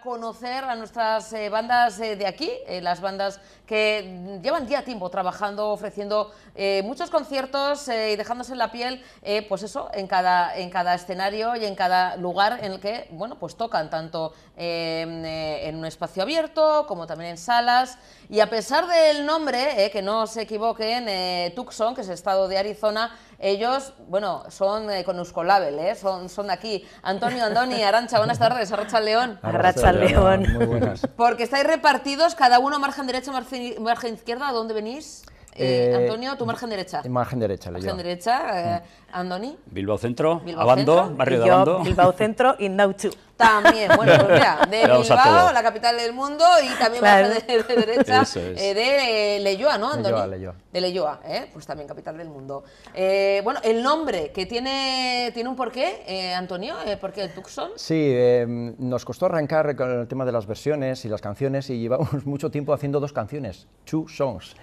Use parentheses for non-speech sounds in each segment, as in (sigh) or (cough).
conocer a nuestras eh, bandas eh, de aquí, eh, las bandas que llevan día a tiempo trabajando, ofreciendo muchos conciertos y dejándose en la piel, pues eso, en cada, en cada escenario y en cada lugar en el que, bueno, pues tocan, tanto em, en un espacio abierto como también en salas. Y a pesar del nombre, que no se equivoquen, Tucson, que es el estado de Arizona, ellos, bueno, son eh, con Euskolabel, eh, son, de aquí. Antonio, Andoni, Arancha, buenas tardes, Arracha León. Arracha León. Muy buenas. Porque estáis repartidos, cada uno margen derecha, margen, izquierda, ¿a dónde venís? Eh, Antonio, tu margen derecha. Margen derecha, Margen derecha, mm. Andoni. Bilbao Centro, Abando, barrio de Abando. Bilbao (laughs) Centro y two también, (laughs) bueno, pues mira, de Bilbao, la capital del mundo, y también claro. de, de, derecha eh, de Leyoa, ¿no, Antonio? De Leyoa, ¿eh? pues también capital del mundo. Eh, bueno, el nombre, que tiene, tiene un porqué, eh, Antonio, ¿por qué el Tucson? Sí, nos costó arrancar con el tema de las versiones y las canciones, y llevamos (laughs) mucho tiempo haciendo dos canciones, Two Songs.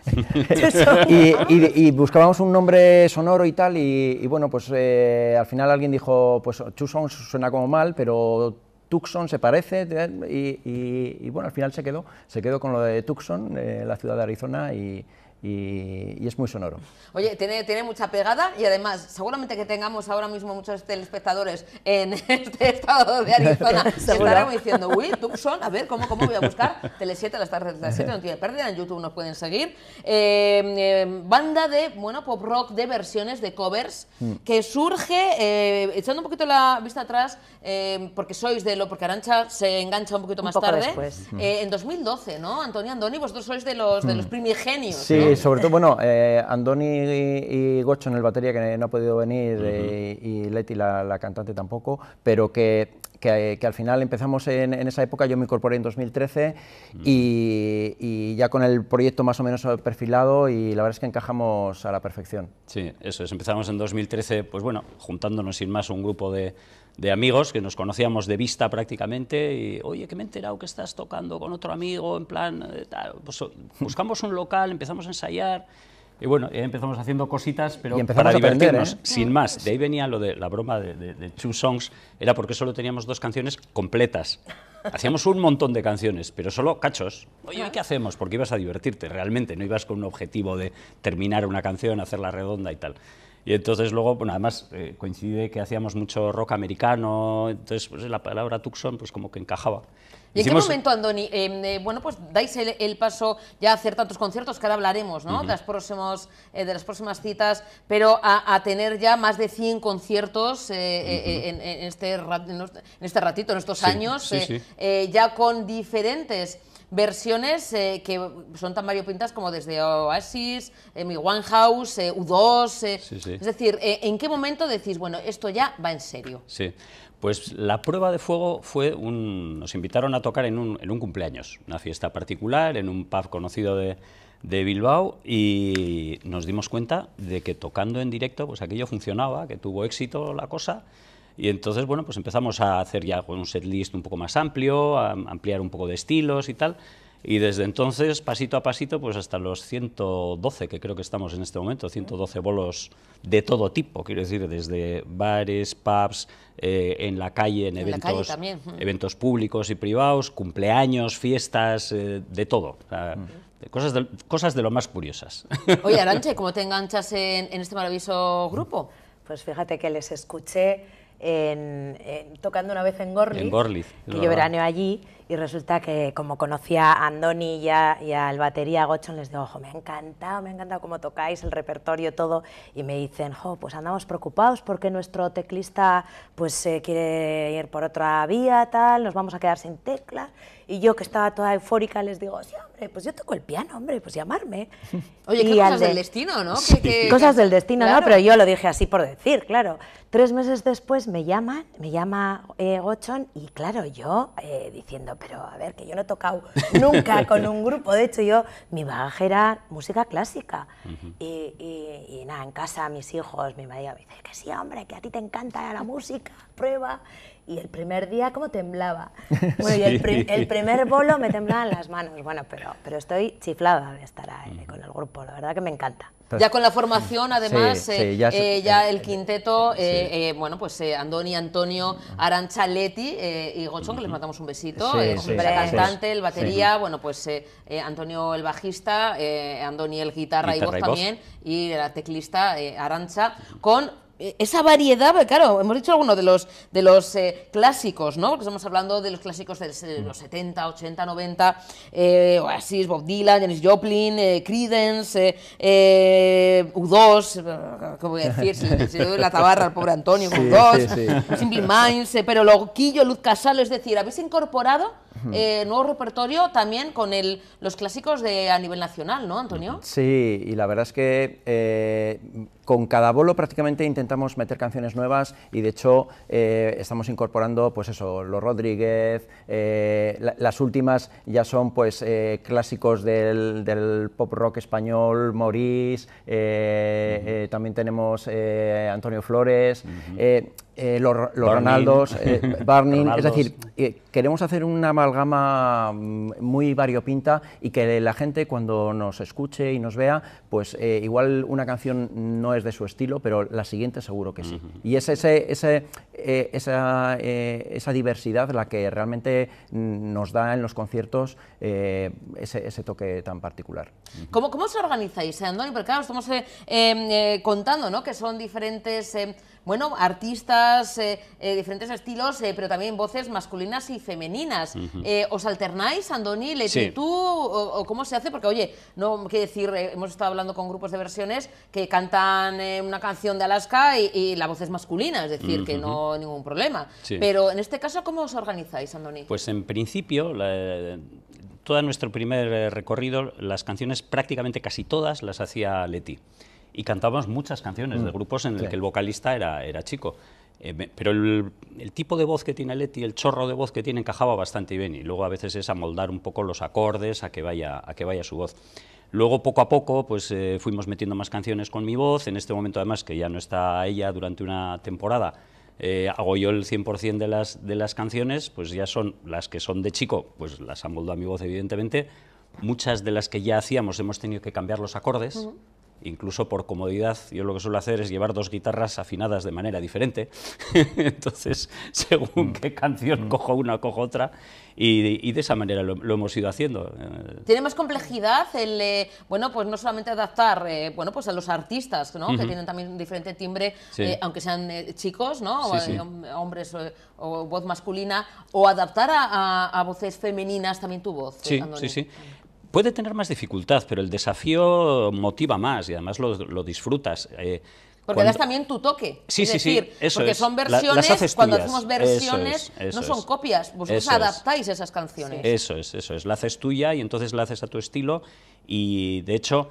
(laughs) y, buscábamos un nombre sonoro y tal, y, y bueno, pues al final alguien dijo, pues Two Songs suena como mal, pero Tucson se parece, y, bueno, al final se quedó, se quedó con lo de Tucson, eh, la ciudad de Arizona, y, y, es muy sonoro. Oye, tiene, tiene mucha pegada y además, seguramente que tengamos ahora mismo muchos telespectadores en (laughs) este estado de Arizona (laughs) que estarán diciendo, uy, Tucson, a ver, ¿cómo, cómo voy a buscar? Tele7, las tardes de 7 no tiene pérdida, en YouTube nos pueden seguir. Eh, eh, banda de, bueno, pop rock de versiones, de covers, mm. que surge, eh, echando un poquito la vista atrás, porque sois de lo, porque Arancha se engancha un poquito más tarde. en 2012, ¿no? Antonio Andoni, vosotros sois de los, de mm. los primigenios, sí sobre todo, bueno, eh, Andoni y, Gocho en el batería, que no ha podido venir, eh, y Leti, la, cantante, tampoco, pero que, al final empezamos en, esa época, yo me incorporé en 2013 y, y, ya con el proyecto más o menos perfilado y la verdad es que encajamos a la perfección. Sí, eso es, empezamos en 2013, pues bueno, juntándonos sin más un grupo de de amigos que nos conocíamos de vista prácticamente y, oye, que me he enterado que estás tocando con otro amigo, en plan, eh, pues, (laughs) buscamos un local, empezamos a ensayar. Y bueno, empezamos haciendo cositas, pero para divertirnos, ¿eh? sin más. De ahí venía lo de la broma de, de, Two Songs, era porque solo teníamos dos canciones completas. Hacíamos un montón de canciones, pero solo cachos. Oye, ¿qué hacemos? Porque ibas a divertirte realmente, no ibas con un objetivo de terminar una canción, hacerla redonda y tal. Y entonces luego, bueno, además eh, coincide que hacíamos mucho rock americano, entonces pues, la palabra Tucson pues como que encajaba. ¿Y en qué momento, Andoni? Em, eh, bueno, pues dais el, paso ya a hacer tantos conciertos, que ahora hablaremos, ¿no? de, las próximos, eh, de las próximas citas, pero a, tener ya más de 100 conciertos este en, este ratito, en estos años, ya con diferentes versiones eh, que son tan variopintas como desde Oasis, eh, Mi One House, eh, U2. Es decir, ¿en qué momento decís, bueno, esto ya va en serio? Sí. Pues la prueba de fuego fue Nos invitaron a tocar en un, cumpleaños, una fiesta particular, en un pub conocido de, de Bilbao y nos dimos cuenta de que tocando en directo, pues aquello funcionaba, que tuvo éxito la cosa y entonces, bueno, pues empezamos a hacer ya un set list un poco más amplio, a ampliar un poco de estilos y tal. Y desde entonces, pasito a pasito, pues hasta los 112 que creo que estamos en este momento, 112 bolos de todo tipo, quiero decir, desde bares, pubs, eh, en la calle, en, eventos, eventos públicos y privados, cumpleaños, fiestas, eh, de todo. cosas, de, cosas de lo más curiosas. (laughs) Oye, Aranche, ¿cómo te enganchas en, en este maravilloso grupo? Pues fíjate que les escuché en, tocando una vez en Gorliz, en que yo allí, y resulta que como conocía a Andoni y, a, al batería Gochon, les digo, ojo, me ha encantado, me ha encantado cómo tocáis, el repertorio, todo, y me dicen, pues andamos preocupados porque nuestro teclista pues quiere ir por otra vía, tal, nos vamos a quedar sin teclas, y yo que estaba toda eufórica les digo, sí, hombre, pues yo toco el piano, hombre, pues llamarme. (laughs) Oye, cosas del destino, ¿no? Cosas del destino, ¿no? Pero yo lo dije así por decir, claro. Tres meses después me llaman, me llama eh, y claro, yo eh, diciendo, pero a ver, que yo no he tocado (laughs) nunca con un grupo. De hecho, yo, mi bagaje era música clásica. y, nada, en casa mis hijos, mi marido me dice, que sí, hombre, que a ti te encanta la música, prueba y el primer día como temblaba. (laughs) Bueno, y el, primer bolo me temblaban las manos. Bueno, pero, pero estoy chiflada de estar con el grupo, la verdad que me encanta. Pues ya con la formación, además, eh, ya, eh, eh, el quinteto, bueno, pues Andoni, Antonio, Arancha, Leti y Gochón, que les mandamos un besito, el cantante, el batería, bueno, pues Antonio el bajista, Andoni el guitarra, y voz también, y la teclista Arancha, con eh, esa variedad, claro, hemos dicho algunos de los, de los eh, clásicos, ¿no? Porque estamos hablando de los clásicos de los 70, 80, 90, Oasis, Bob Dylan, Janis Joplin, eh, eh U2, ¿cómo voy a decir? la tabarra al pobre Antonio, U2, Simple Minds, pero Loquillo, Luz Casal, es decir, habéis incorporado eh, nuevo repertorio también con los clásicos de, a nivel nacional, ¿no, Antonio? Sí, y la verdad es que eh, con cada bolo prácticamente intentamos meter canciones nuevas y de hecho eh, estamos incorporando, pues eso, los Rodríguez, las últimas ya son pues clásicos del, pop rock español, Maurice, también tenemos Antonio Flores. los, Ronaldos, eh, (laughs) es decir, queremos hacer una amalgama mm, muy variopinta y que la gente cuando nos escuche y nos vea, pues eh, igual una canción no es de su estilo, pero la siguiente seguro que sí. Y es ese, eh, eh, esa, diversidad la que realmente mm, nos da en los conciertos ese, toque tan particular. ¿Cómo, ¿Cómo, se organizáis, Andoni? Porque claro, estamos em, contando ¿no? que son diferentes em, bueno, artistas, eh, eh diferentes estilos, eh, pero también voces masculinas y femeninas. Eh, ¿Os alternáis, Andoni, Leti, tú? O, cómo se hace? Porque, oye, no qué decir, hemos estado hablando con grupos de versiones que cantan una canción de Alaska y, la voz es masculina, es decir, que no hay ningún problema. Pero en este caso, ¿cómo os organizáis, Andoni? Pues en principio, todo nuestro primer recorrido, las canciones prácticamente casi todas las hacía Leti y cantábamos muchas canciones de mm. grupos en los el que el vocalista era, era chico. Eh, pero el, tipo de voz que tiene Leti, el chorro de voz que tiene, encajaba bastante bien. Y luego a veces es amoldar un poco los acordes a que vaya, a que vaya su voz. Luego, poco a poco, pues eh, fuimos metiendo más canciones con mi voz. En este momento, además, que ya no está ella durante una temporada, eh, hago yo el 100% de las, de las canciones, pues ya son las que son de chico, pues las amoldo a mi voz, evidentemente. Muchas de las que ya hacíamos hemos tenido que cambiar los acordes incluso por comodidad, yo lo que suelo hacer es llevar dos guitarras afinadas de manera diferente, (laughs) entonces según mm. qué canción mm. cojo una, cojo otra, y, de esa manera lo, hemos ido haciendo. Tiene más complejidad el, eh, bueno, pues no solamente adaptar, eh, bueno, pues a los artistas, ¿no? Que tienen también un diferente timbre, eh, aunque sean chicos, ¿no? hombres o, voz masculina, o adaptar a, voces femeninas también tu voz. Sí, sí, sí puede tener más dificultad, pero el desafío motiva más y además lo, disfrutas. Eh, porque das también tu toque. Sí, es sí, decir, sí. porque son versiones, cuando hacemos versiones, no son copias, vosotros adaptáis esas canciones. Eso es, eso es. La haces tuya y entonces la haces a tu estilo. Y de hecho,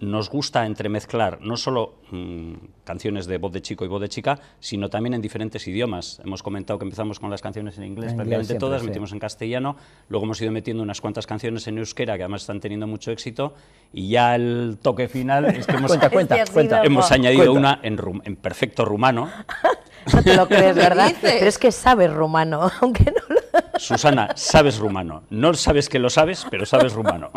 nos gusta entremezclar no solo mm, canciones de voz de chico y voz de chica, sino también en diferentes idiomas. Hemos comentado que empezamos con las canciones en inglés, prácticamente todas, metimos en castellano, luego hemos ido metiendo unas cuantas canciones en euskera que además están teniendo mucho éxito y ya el toque final es que (laughs) hemos, añadido una en, en perfecto rumano. (laughs) no te lo (laughs) crees, ¿verdad? Pero es que sabes rumano, aunque no lo Susana, sabes rumano. No sabes que lo sabes, pero sabes rumano.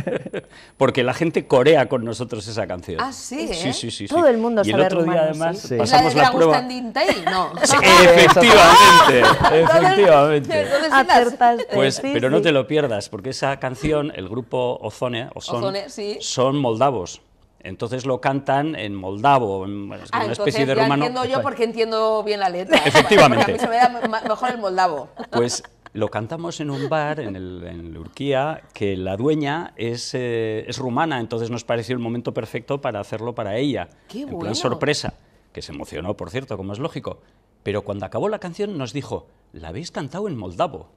(laughs) Porque la gente corea con nosotros esa canción. Ah, sí. Sí, eh? sí, sí. Todo el mundo y sabe el otro día, además, pasamos la, la prueba. Tail? No. (laughs) efectivamente, efectivamente. Acertaste. Pues, pero no te lo pierdas, porque esa canción, el grupo Ozone, Ozone, Ozone son moldavos. Entonces lo cantan en moldavo, en, ah, una especie de rumano. entiendo yo porque entiendo bien la letra. (laughs) Efectivamente. a mí se me da mejor el moldavo. Pues lo cantamos en un bar en, Urquía, que la dueña eh, es, rumana, entonces nos pareció el momento perfecto para hacerlo para ella. ¡Qué en plan sorpresa, que se emocionó, por cierto, como es lógico. Pero cuando acabó la canción nos dijo, la habéis cantado en moldavo.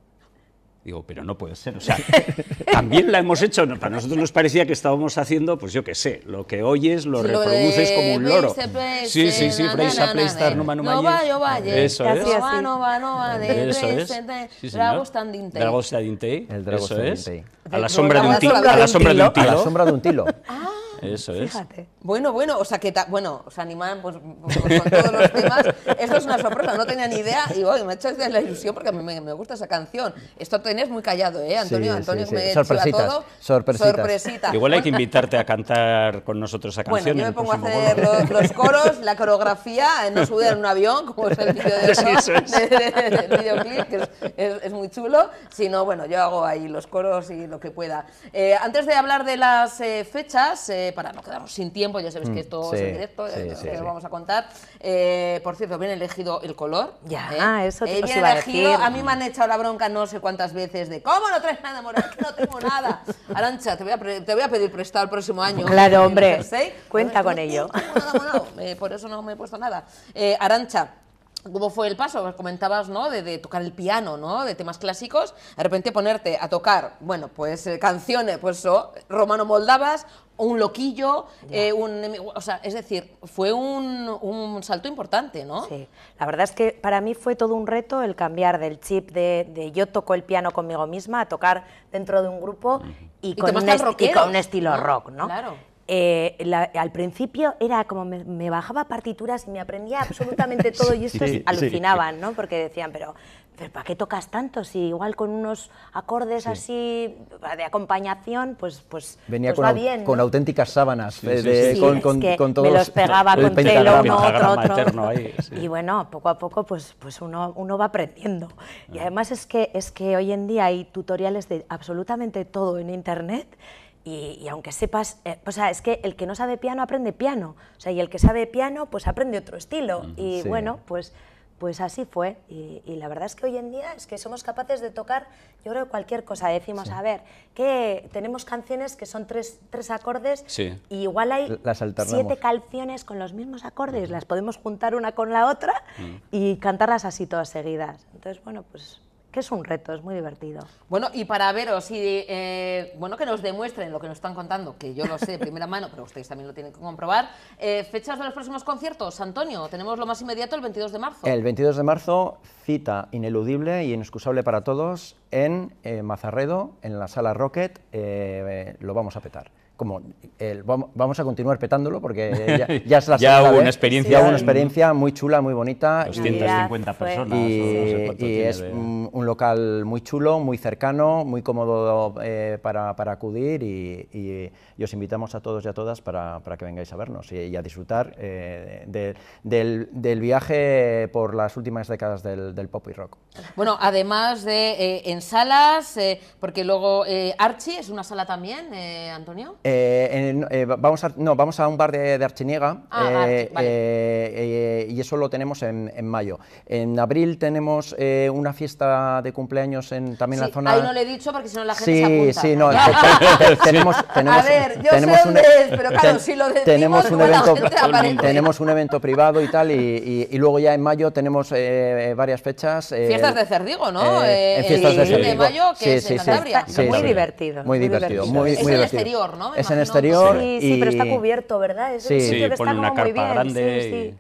Digo, pero no puede ser. O sea, (laughs) también la hemos hecho. para nosotros nos parecía que estábamos haciendo, pues yo qué sé, lo que oyes lo, reproduces como un loro. sí, sí, sí, Freisa Playstar, no va, No va, yo Eso es. No va, no va, no va. De Eso es. la de Eso es. A la sombra de un tilo. A ah, la sombra de un tilo. Eso es. Fíjate. Bueno, bueno, o sea, que bueno, os animan pues, pues, con todos los temas. Esto es una sorpresa, no tenía ni idea y voy me ha hecho la ilusión porque me, me, gusta esa canción. Esto tenés muy callado, ¿eh, Antonio? Antonio, sí, Me sorpresitas, todo. sorpresitas. Sorpresita. Igual hay que invitarte a cantar con nosotros a canción. Bueno, yo me pongo a hacer los, coros, la coreografía, eh, no subir en un avión, como es el vídeo de videoclip, que es, es, muy chulo, sino, bueno, yo hago ahí los coros y lo que pueda. Eh, antes de hablar de las eh, fechas, para no quedarnos sin tiempo, ya sabéis que mm, esto es en directo, eh, que vamos a contar. Eh, por cierto, bien elegido el color. Ya, ¿eh? ah, eso te, lo A, decir. a, mí me han echado la bronca no sé cuántas veces de ¿cómo no traes nada, moral? no tengo nada. (laughs) Arancha, te voy, a pedir prestado el próximo año. Claro, (laughs) hombre, cuenta con ello. (laughs) por eso no me he puesto nada. Arancha, ¿Cómo fue el paso? Comentabas, ¿no? De, tocar el piano, ¿no? De temas clásicos. De repente ponerte a tocar, bueno, pues canciones, pues Romano Moldavas un loquillo, eh, un, o sea, es decir, fue un, un, salto importante, ¿no? Sí, la verdad es que para mí fue todo un reto el cambiar del chip de, yo toco el piano conmigo misma a tocar dentro de un grupo y, con, un, estilo rock, ¿no? Claro. Eh, al principio era como me, bajaba partituras y me aprendía absolutamente todo y (laughs) esto alucinaba, alucinaban, ¿no? Porque decían, pero, ¿para qué tocas tanto? Si igual con unos acordes así de acompañación, pues pues venía pues con, va bien, con auténticas sábanas, eh, con, con, con, todos me los pegaba (laughs) con uno otro otro. y bueno, poco a poco pues pues uno uno va aprendiendo y ah. además es que es que hoy en día hay tutoriales de absolutamente todo en internet y, aunque sepas, eh, o sea, es que el que no sabe piano aprende piano, o sea, y el que sabe piano pues aprende otro estilo. y bueno, pues, pues así fue. Y, la verdad es que hoy en día es que somos capaces de tocar, yo creo, cualquier cosa. Decimos, a ver, que tenemos canciones que son tres, tres acordes y igual hay siete canciones con los mismos acordes, las podemos juntar una con la otra y cantarlas así todas seguidas. Entonces, bueno, pues es un reto, es muy divertido. Bueno, y para veros, y, eh, bueno, que nos demuestren lo que nos están contando, que yo lo sé de primera mano, pero ustedes también lo tienen que comprobar, eh, fechas de los próximos conciertos, Antonio, tenemos lo más inmediato el 22 de marzo. El 22 de marzo, cita ineludible y e inexcusable para todos en eh, Mazarredo, en la sala Rocket, lo vamos a petar como el, vamos a continuar petándolo porque (laughs) ya, es la ya hubo una experiencia, una experiencia muy chula, muy bonita. 250 personas. Y, es un, local muy chulo, muy cercano, muy cómodo eh, para, acudir y, os invitamos a todos y a todas para, que vengáis a vernos y, a disfrutar eh, del, del, viaje por las últimas décadas del, del pop y rock. Bueno, además de eh, en salas, porque luego Archie es una sala también, Antonio. Eh, eh, vamos, a, no, vamos a un bar de, de Archiniega ah, eh, eh y eso lo tenemos en, mayo. En abril tenemos eh, una fiesta de cumpleaños en, también en la zona... Ahí no le he dicho porque si no la gente se apunta. Sí, no, (laughs) (laughs) tenemos, A ver, yo sé un, es, pero claro, si lo decimos, tenemos un evento, Tenemos un evento privado y tal, y, y, y luego ya en mayo tenemos eh, varias fechas. fiestas de Cerdigo, ¿no? en fiestas de mayo, que es en Cantabria. muy divertido. Muy divertido, es muy divertido. exterior, ¿no? Es en exterior. Sí, y... pero está cubierto, ¿verdad? Es sí. un sitio que está una carpa muy Grande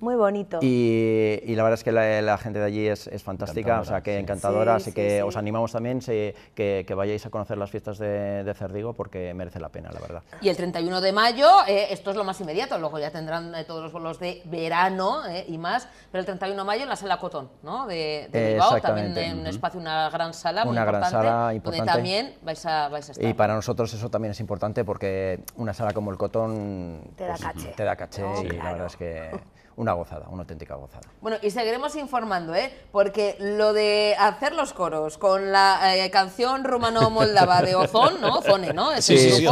muy bonito. Y, la verdad es que la, gente de allí es, fantástica, o sea que encantadora, así que os animamos también que, vayáis a conocer las fiestas de, Cerdigo porque merece la pena, la verdad. Y el 31 de mayo, eh, esto es lo más inmediato, luego ya tendrán eh, todos los bolos de verano eh, y más, pero el 31 de mayo en la sala Cotón, ¿no? De, de también en un espacio, una gran sala una muy importante, sala importante. donde también vais a, vais a estar. Y para nosotros eso también es importante porque una sala como el Cotón te da pues, caché, te da caché oh, y la verdad es que una gozada, una auténtica gozada. Bueno, y seguiremos informando, ¿eh? porque lo de hacer los coros con la eh, canción rumano-moldava de Ozón, ¿no? Ozone, ¿no? sí, sí, sí,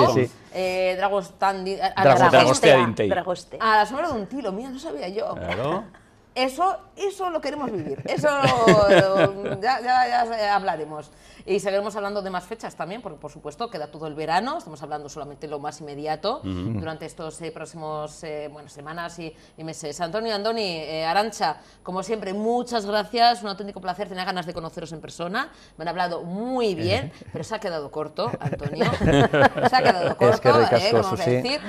eh, sí, a A la sombra de un tiro, mira, no sabía yo. Claro. Eso, eso lo queremos vivir, eso (laughs) ya, hablaremos. Y seguiremos hablando de más fechas también, porque por supuesto queda todo el verano, estamos hablando solamente lo más inmediato durante estos eh, próximos eh, semanas y, meses. Antonio, Andoni, eh, Arancha, como siempre, muchas gracias, un auténtico placer, tenía ganas de conoceros en persona, me han hablado muy bien, pero se ha quedado corto, Antonio, (laughs) se ha quedado corto, es que decir.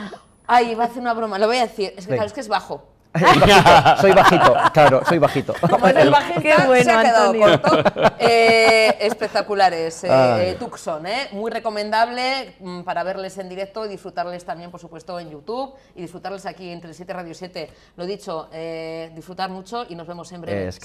Ay, iba a hacer una broma, lo voy a decir, es que es bajo soy bajito, claro, soy bajito. Como bueno, ha Antonio. Eh, espectaculares, eh, Tucson, eh, muy recomendable mm, para verles en directo y disfrutarles también, por supuesto, en YouTube y disfrutarles aquí entre 7 Radio 7. Lo dicho, eh, disfrutar mucho y nos vemos en breve. Es